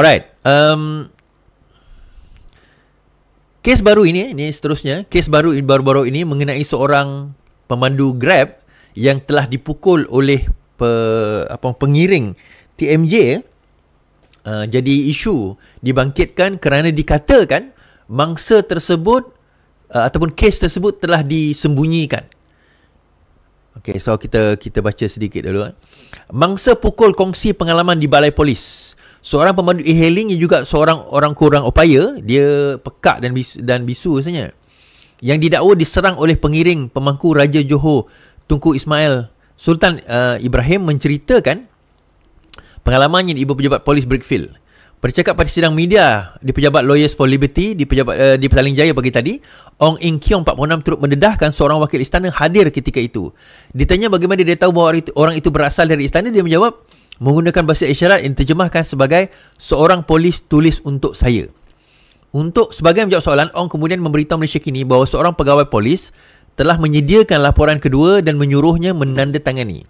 Alright. Um, kes baru ini, ini seterusnya. Kes baru baru-baru ini mengenai seorang pemandu Grab yang telah dipukul oleh pe, apa pengiring TMJ uh, jadi isu dibangkitkan kerana dikatakan mangsa tersebut uh, ataupun kes tersebut telah disembunyikan. Okay, so kita kita baca sedikit dulu. Eh. Mangsa pukul kongsi pengalaman di balai polis seorang pemandu e-hailing juga seorang orang kurang upaya dia pekak dan bisu, dan bisu sebenarnya yang didakwa diserang oleh pengiring pemangku raja Johor Tunku Ismail Sultan uh, Ibrahim menceritakan pengalamannya di ibu pejabat polis Brickfield bercakap pada sidang media di pejabat Lawyers for Liberty di pejabat uh, di Petaling Jaya pagi tadi Ong Ing Kiong 46 turut mendedahkan seorang wakil istana hadir ketika itu ditanya bagaimana dia tahu bahawa orang itu berasal dari istana dia menjawab menggunakan bahasa isyarat yang terjemahkan sebagai seorang polis tulis untuk saya. Untuk sebagai menjawab soalan, Ong kemudian memberitahu Malaysia kini bahawa seorang pegawai polis telah menyediakan laporan kedua dan menyuruhnya menandatangani.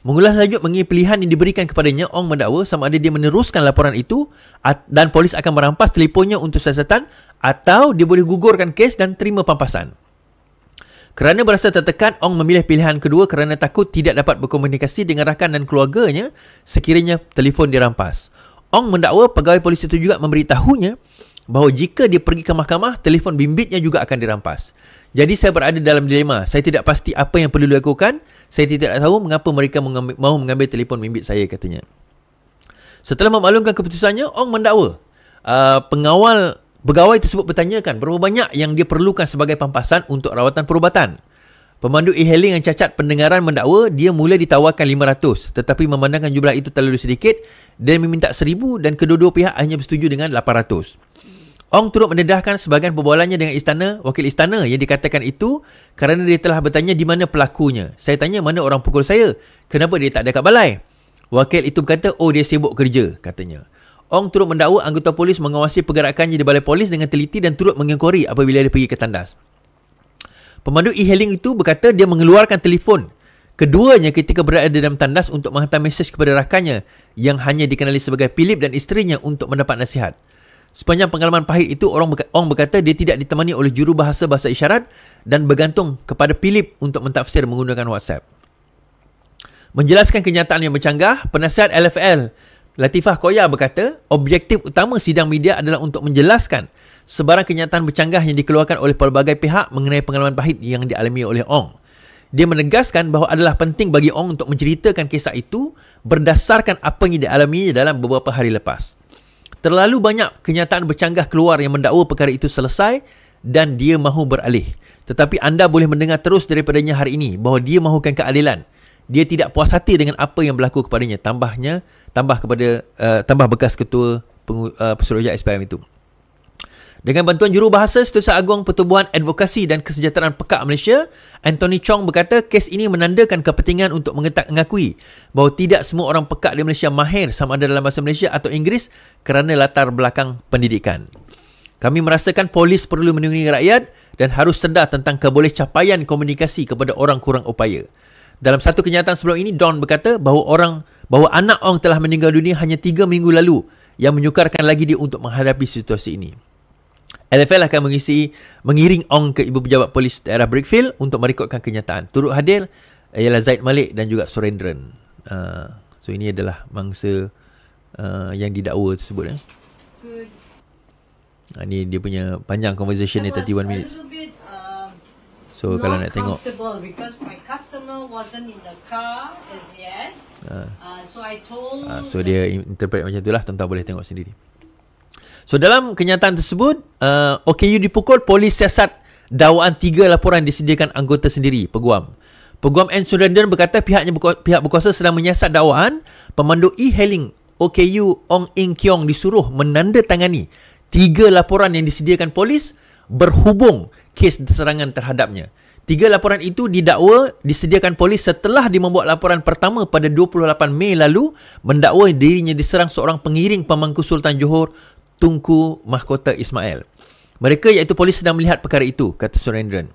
Mengulas sajuk mengenai pilihan yang diberikan kepadanya, Ong mendakwa sama ada dia meneruskan laporan itu dan polis akan merampas telefonnya untuk siasatan atau dia boleh gugurkan kes dan terima pampasan. Kerana berasa tertekan, Ong memilih pilihan kedua kerana takut tidak dapat berkomunikasi dengan rakan dan keluarganya sekiranya telefon dirampas. Ong mendakwa pegawai polis itu juga memberitahunya bahawa jika dia pergi ke mahkamah, telefon bimbitnya juga akan dirampas. Jadi saya berada dalam dilema. Saya tidak pasti apa yang perlu dilakukan. Saya tidak tahu mengapa mereka mengambil, mahu mengambil telefon bimbit saya, katanya. Setelah memaklumkan keputusannya, Ong mendakwa uh, pengawal Pegawai tersebut bertanyakan berapa banyak yang dia perlukan sebagai pampasan untuk rawatan perubatan. Pemandu e-hailing yang cacat pendengaran mendakwa dia mula ditawarkan 500 tetapi memandangkan jumlah itu terlalu sedikit dan meminta 1000 dan kedua-dua pihak hanya bersetuju dengan 800. Ong turut mendedahkan sebahagian perbualannya dengan istana, wakil istana yang dikatakan itu kerana dia telah bertanya di mana pelakunya. Saya tanya mana orang pukul saya? Kenapa dia tak ada kat balai? Wakil itu berkata, oh dia sibuk kerja, katanya. Ong turut mendakwa anggota polis mengawasi pergerakannya di balai polis dengan teliti dan turut mengekori apabila dia pergi ke tandas. Pemandu e-hailing itu berkata dia mengeluarkan telefon keduanya ketika berada di dalam tandas untuk menghantar mesej kepada rakannya yang hanya dikenali sebagai Philip dan isterinya untuk mendapat nasihat. Sepanjang pengalaman pahit itu, orang berkata, Ong berkata dia tidak ditemani oleh juru bahasa bahasa isyarat dan bergantung kepada Philip untuk mentafsir menggunakan WhatsApp. Menjelaskan kenyataan yang bercanggah, penasihat LFL Latifah Koya berkata, objektif utama sidang media adalah untuk menjelaskan sebarang kenyataan bercanggah yang dikeluarkan oleh pelbagai pihak mengenai pengalaman pahit yang dialami oleh Ong. Dia menegaskan bahawa adalah penting bagi Ong untuk menceritakan kisah itu berdasarkan apa yang dialami dalam beberapa hari lepas. Terlalu banyak kenyataan bercanggah keluar yang mendakwa perkara itu selesai dan dia mahu beralih. Tetapi anda boleh mendengar terus daripadanya hari ini bahawa dia mahukan keadilan dia tidak puas hati dengan apa yang berlaku kepadanya tambahnya tambah kepada uh, tambah bekas ketua pengu, uh, pesuruhjaya SPM itu dengan bantuan juru bahasa, Setiausaha Agong Pertubuhan Advokasi dan Kesejahteraan Pekak Malaysia, Anthony Chong berkata kes ini menandakan kepentingan untuk mengetak mengakui bahawa tidak semua orang pekak di Malaysia mahir sama ada dalam bahasa Malaysia atau Inggeris kerana latar belakang pendidikan. Kami merasakan polis perlu menunggu rakyat dan harus sedar tentang kebolehcapaian komunikasi kepada orang kurang upaya. Dalam satu kenyataan sebelum ini, Don berkata bahawa orang bahawa anak Ong telah meninggal dunia hanya tiga minggu lalu yang menyukarkan lagi dia untuk menghadapi situasi ini. LFL akan mengisi mengiring Ong ke ibu pejabat polis daerah Brickfield untuk merekodkan kenyataan. Turut hadir ialah Zaid Malik dan juga Surendran. Uh, ah, so ini adalah mangsa uh, yang didakwa tersebut. Eh. Uh, ini dia punya panjang conversation ni 31 minit. A little bit So not kalau nak tengok ah. Ah, so ah, dia interpret macam itulah tuan-tuan boleh tengok sendiri. So dalam kenyataan tersebut, uh, OKU dipukul polis siasat dakwaan tiga laporan disediakan anggota sendiri peguam. Peguam N Surrender berkata pihaknya pihak berkuasa sedang menyiasat dakwaan pemandu e-hailing OKU Ong Ing Kiong disuruh menandatangani tiga laporan yang disediakan polis berhubung kes serangan terhadapnya. Tiga laporan itu didakwa disediakan polis setelah membuat laporan pertama pada 28 Mei lalu mendakwa dirinya diserang seorang pengiring pemangku Sultan Johor Tunku Mahkota Ismail. Mereka iaitu polis sedang melihat perkara itu, kata Surendran.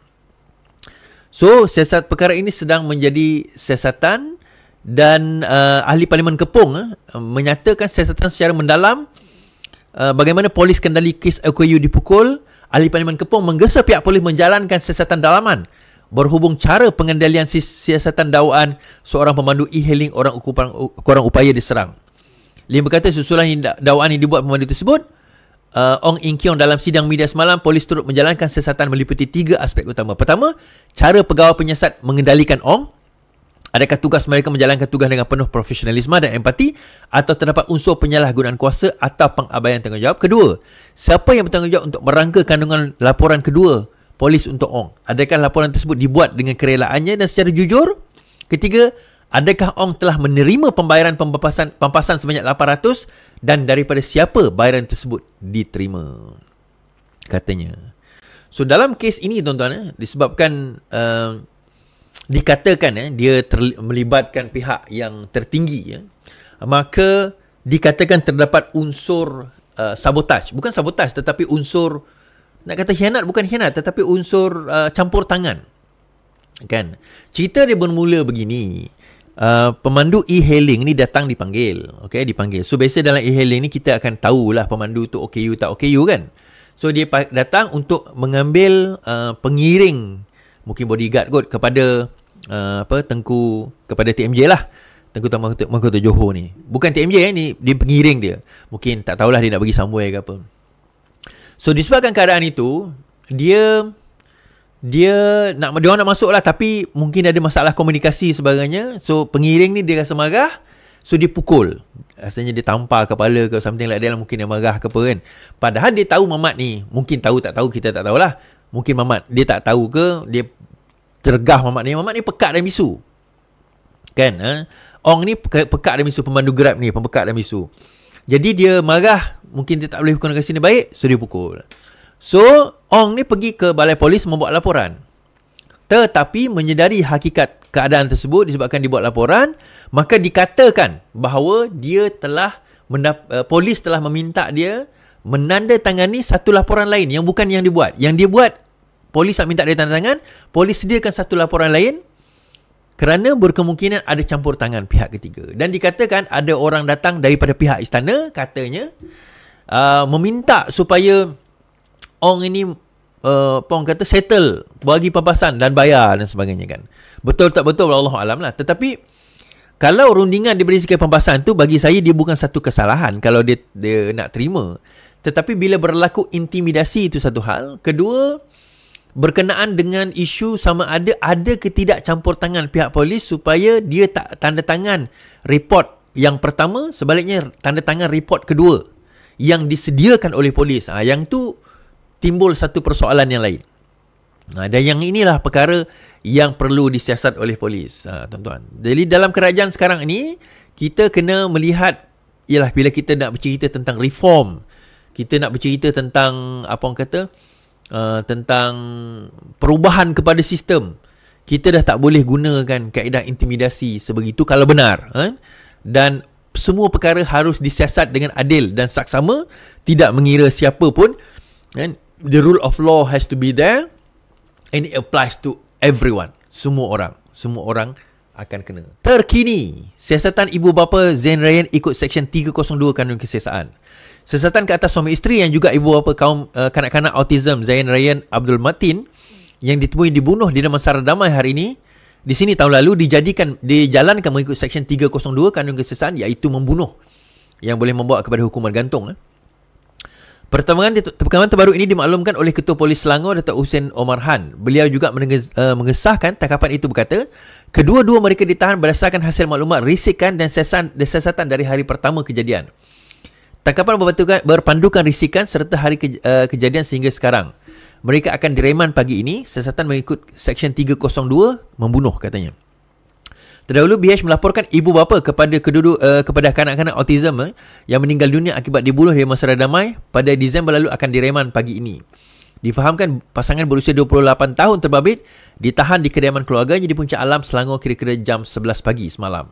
So, siasat perkara ini sedang menjadi siasatan dan uh, ahli parlimen Kepung uh, menyatakan siasatan secara mendalam uh, bagaimana polis kendali kes AKU dipukul Ahli Parlimen Kepong menggesa pihak polis menjalankan siasatan dalaman berhubung cara pengendalian siasatan dakwaan seorang pemandu e-hailing orang kurang, upaya diserang. Lim berkata susulan dakwaan yang dibuat pemandu tersebut, uh, Ong In Kiong dalam sidang media semalam, polis turut menjalankan siasatan meliputi tiga aspek utama. Pertama, cara pegawai penyiasat mengendalikan Ong. Adakah tugas mereka menjalankan tugas dengan penuh profesionalisme dan empati atau terdapat unsur penyalahgunaan kuasa atau pengabaian tanggungjawab? Kedua, siapa yang bertanggungjawab untuk merangka kandungan laporan kedua polis untuk Ong? Adakah laporan tersebut dibuat dengan kerelaannya dan secara jujur? Ketiga, adakah Ong telah menerima pembayaran pampasan, pampasan sebanyak 800 dan daripada siapa bayaran tersebut diterima? Katanya. So dalam kes ini tuan-tuan eh, disebabkan uh, dikatakan eh, dia ter- melibatkan pihak yang tertinggi ya eh, maka dikatakan terdapat unsur uh, sabotaj bukan sabotaj tetapi unsur nak kata khianat bukan khianat tetapi unsur uh, campur tangan kan cerita dia bermula begini uh, pemandu e-hailing ni datang dipanggil okey dipanggil so biasa dalam e-hailing ni kita akan tahu lah pemandu tu okay you tak okay you kan so dia datang untuk mengambil uh, pengiring mungkin bodyguard kot kepada uh, apa tengku kepada TMJ lah tengku tambah mahkota Johor ni bukan TMJ eh, ni dia pengiring dia mungkin tak tahulah dia nak bagi somewhere ke apa so disebabkan keadaan itu dia dia nak dia nak masuk lah tapi mungkin ada masalah komunikasi sebagainya so pengiring ni dia rasa marah So dia pukul asalnya dia tampar kepala ke something like that lah. Mungkin dia marah ke apa kan Padahal dia tahu mamat ni Mungkin tahu tak tahu kita tak tahulah Mungkin mamat dia tak tahu ke dia cergah mamat ni. Mamat ni pekat dan bisu. Kan? Eh? Ong ni pekat dan bisu. Pemandu grab ni. Pembekat dan bisu. Jadi dia marah. Mungkin dia tak boleh hukum negara sini baik. So dia pukul. So Ong ni pergi ke balai polis membuat laporan. Tetapi menyedari hakikat keadaan tersebut disebabkan dibuat laporan. Maka dikatakan bahawa dia telah eh, polis telah meminta dia menandatangani satu laporan lain yang bukan yang dibuat. Yang dia buat Polis tak minta dia tanda tangan Polis sediakan satu laporan lain Kerana berkemungkinan ada campur tangan pihak ketiga Dan dikatakan ada orang datang daripada pihak istana Katanya uh, Meminta supaya orang ini uh, Ong kata settle Bagi papasan dan bayar dan sebagainya kan Betul tak betul Allah Alam lah Tetapi kalau rundingan diberi sikit pembahasan tu bagi saya dia bukan satu kesalahan kalau dia, dia nak terima. Tetapi bila berlaku intimidasi itu satu hal. Kedua, berkenaan dengan isu sama ada ada ketidak campur tangan pihak polis supaya dia tak tanda tangan report yang pertama sebaliknya tanda tangan report kedua yang disediakan oleh polis. Ha, yang tu timbul satu persoalan yang lain. Ha, dan yang inilah perkara yang perlu disiasat oleh polis, ha, tuan-tuan. Jadi dalam kerajaan sekarang ini, kita kena melihat ialah bila kita nak bercerita tentang reform, kita nak bercerita tentang apa orang kata uh, uh, tentang perubahan kepada sistem kita dah tak boleh gunakan kaedah intimidasi sebegitu kalau benar eh? dan semua perkara harus disiasat dengan adil dan saksama tidak mengira siapa pun eh? the rule of law has to be there and it applies to everyone semua orang semua orang akan kena. Terkini, siasatan ibu bapa Zain Ryan ikut Seksyen 302 Kanun Kesiasaan. Sesatan ke atas suami isteri yang juga ibu bapa kaum uh, kanak-kanak autism Zain Ryan Abdul Matin yang ditemui dibunuh di Damansara Damai hari ini di sini tahun lalu dijadikan dijalankan mengikut seksyen 302 Kanun kesesatan iaitu membunuh yang boleh membawa kepada hukuman gantung. Eh. Pertemuan perkembangan terbaru ini dimaklumkan oleh Ketua Polis Selangor Datuk Hussein Omar Han. Beliau juga eh, mengesahkan tangkapan itu berkata, kedua-dua mereka ditahan berdasarkan hasil maklumat risikan dan sesatan dari hari pertama kejadian. Tangkapan berpandukan, berpandukan risikan serta hari ke, uh, kejadian sehingga sekarang. Mereka akan direman pagi ini siasatan mengikut Seksyen 302 membunuh katanya. Terdahulu BH melaporkan ibu bapa kepada kedudu, uh, kepada kanak-kanak autism uh, yang meninggal dunia akibat dibunuh di masyarakat damai pada Disember lalu akan direman pagi ini. Difahamkan pasangan berusia 28 tahun terbabit ditahan di kediaman keluarganya di Puncak Alam Selangor kira-kira jam 11 pagi semalam.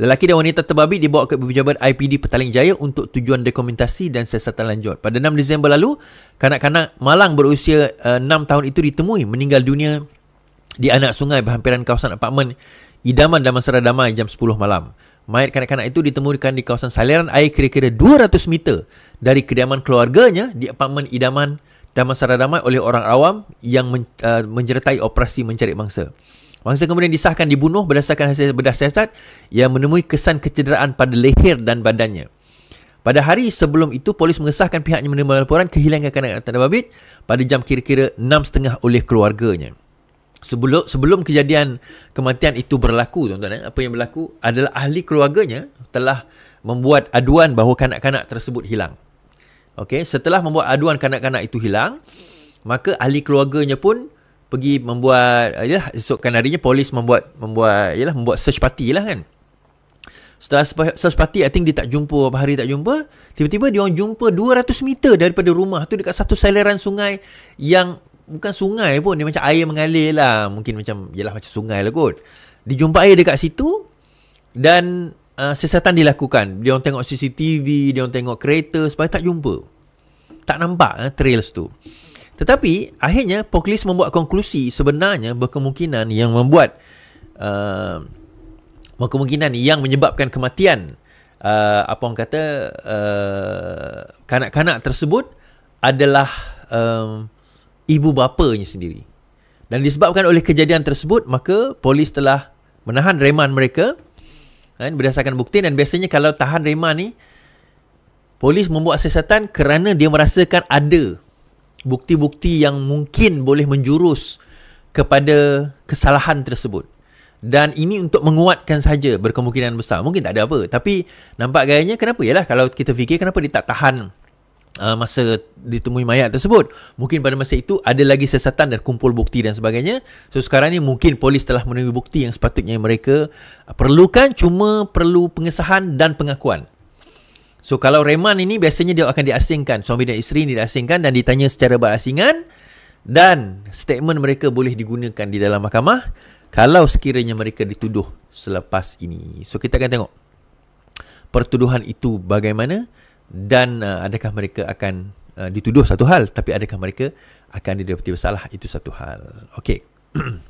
Lelaki dan wanita terbabit dibawa ke pejabat IPD Petaling Jaya untuk tujuan dokumentasi dan siasatan lanjut. Pada 6 Disember lalu, kanak-kanak malang berusia uh, eh, 6 tahun itu ditemui meninggal dunia di anak sungai berhampiran kawasan apartmen Idaman Damansara Damai jam 10 malam. Mayat kanak-kanak itu ditemukan di kawasan saliran air kira-kira 200 meter dari kediaman keluarganya di apartmen Idaman Damansara Damai oleh orang awam yang men, uh, eh, menjeretai operasi mencari mangsa. Mangsa kemudian disahkan dibunuh berdasarkan hasil bedah siasat yang menemui kesan kecederaan pada leher dan badannya. Pada hari sebelum itu, polis mengesahkan pihaknya menerima laporan kehilangan kanak-kanak tanda babit pada jam kira-kira 6.30 oleh keluarganya. Sebelum sebelum kejadian kematian itu berlaku, tuan-tuan, eh, apa yang berlaku adalah ahli keluarganya telah membuat aduan bahawa kanak-kanak tersebut hilang. Okay, setelah membuat aduan kanak-kanak itu hilang, maka ahli keluarganya pun pergi membuat ialah ah, esokkan harinya polis membuat membuat ialah membuat search party lah kan. Setelah search party I think dia tak jumpa apa hari tak jumpa, tiba-tiba dia orang jumpa 200 meter daripada rumah tu dekat satu saliran sungai yang bukan sungai pun dia macam air mengalir lah mungkin macam ialah macam sungai lah kot. Dia jumpa air dekat situ dan uh, ah, siasatan dilakukan. Dia orang tengok CCTV, dia orang tengok kereta sebab tak jumpa. Tak nampak eh, trails tu. Tetapi akhirnya Poklis membuat konklusi sebenarnya berkemungkinan yang membuat uh, berkemungkinan yang menyebabkan kematian uh, apa orang kata uh, kanak-kanak tersebut adalah um, ibu bapanya sendiri. Dan disebabkan oleh kejadian tersebut maka polis telah menahan reman mereka kan, berdasarkan bukti dan biasanya kalau tahan reman ni polis membuat siasatan kerana dia merasakan ada bukti-bukti yang mungkin boleh menjurus kepada kesalahan tersebut. Dan ini untuk menguatkan saja berkemungkinan besar. Mungkin tak ada apa. Tapi nampak gayanya kenapa? Yalah kalau kita fikir kenapa dia tak tahan uh, masa ditemui mayat tersebut. Mungkin pada masa itu ada lagi sesatan dan kumpul bukti dan sebagainya. So sekarang ni mungkin polis telah menemui bukti yang sepatutnya mereka perlukan. Cuma perlu pengesahan dan pengakuan. So kalau Rehman ini biasanya dia akan diasingkan suami dan isteri ini diasingkan dan ditanya secara berasingan dan statement mereka boleh digunakan di dalam mahkamah kalau sekiranya mereka dituduh selepas ini. So kita akan tengok pertuduhan itu bagaimana dan uh, adakah mereka akan uh, dituduh satu hal tapi adakah mereka akan diterbitkan bersalah itu satu hal. Okey.